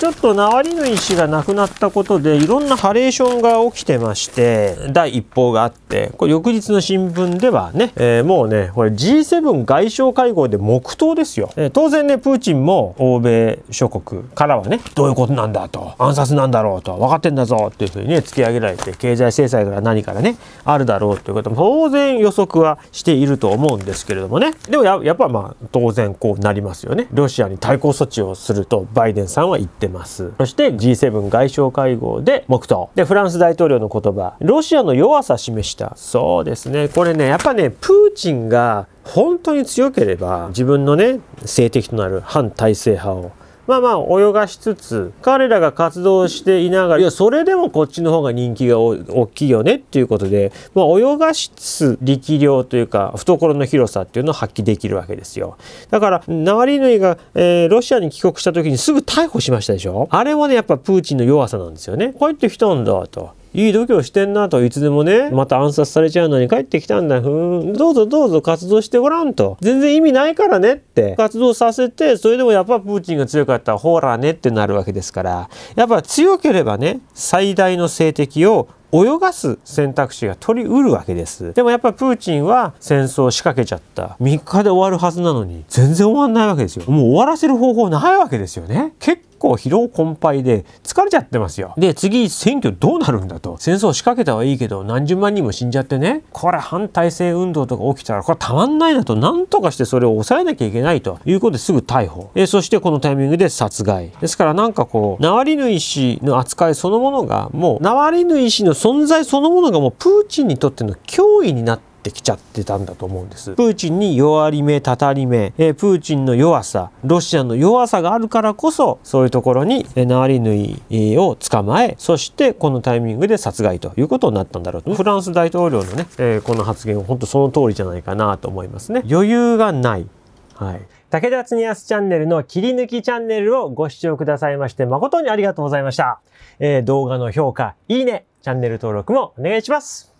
ちょっとナワリヌイ氏が亡くなったことでいろんなハレーションが起きてまして第一報があってこれ翌日の新聞ではね、えー、もうねこれ G7 外相会合で黙祷ですよ、えー、当然ねプーチンも欧米諸国からはねどういうことなんだと暗殺なんだろうと分かってんだぞっていうふうにね突き上げられて経済制裁から何からねあるだろうということも当然予測はしていると思うんですけれどもねでもやっぱまあ当然こうなりますよねロシアに対抗措置をするとバイデンさんは言ってますそして G7 外相会合で黙祷でフランス大統領の言葉ロシアの弱さ示したそうですねこれねやっぱねプーチンが本当に強ければ自分のね性的となる反体制派をまあまあ泳がしつつ彼らが活動していながらいやそれでもこっちの方が人気が大きいよねっていうことで、まあ、泳がしつつ力量というか懐の広さっていうのを発揮できるわけですよだからナワリヌイが、えー、ロシアに帰国した時にすぐ逮捕しましたでしょあれもねやっぱプーチンの弱さなんですよねこうやって来たんだといい度胸してんなと、いつでもね、また暗殺されちゃうのに帰ってきたんだ、ふーん、どうぞどうぞ活動してごらんと。全然意味ないからねって、活動させて、それでもやっぱプーチンが強かったら、ほらねってなるわけですから、やっぱ強ければね、最大の政敵を泳がす選択肢が取りうるわけですでもやっぱプーチンは戦争を仕掛けちゃった3日で終わるはずなのに全然終わんないわけですよもう終わらせる方法ないわけですよね結構疲労困憊で疲れちゃってますよ。で、次選挙どうなるんだと。戦争仕掛けたはいいけど何十万人も死んじゃってね。これ反体制運動とか起きたらこれたまんないなと何とかしてそれを抑えなきゃいけないということですぐ逮捕。えそしてこのタイミングで殺害。ですからなんかこう、ナワリヌイ氏の扱いそのものがもうナワリヌイ氏の存在そのものがもうプーチンにとっての脅威になってってきちゃってたんだと思うんです。プーチンに弱り目、たたり目、えプーチンの弱さ、ロシアの弱さがあるからこそ、そういうところに、えナワリヌイを捕まえ、そしてこのタイミングで殺害ということになったんだろうと。フランス大統領のね、えこの発言、本当その通りじゃないかなと思いますね。余裕がない。はい。武田恒すチャンネルの切り抜きチャンネルをご視聴くださいまして誠にありがとうございました。えー、動画の評価、いいね、チャンネル登録もお願いします。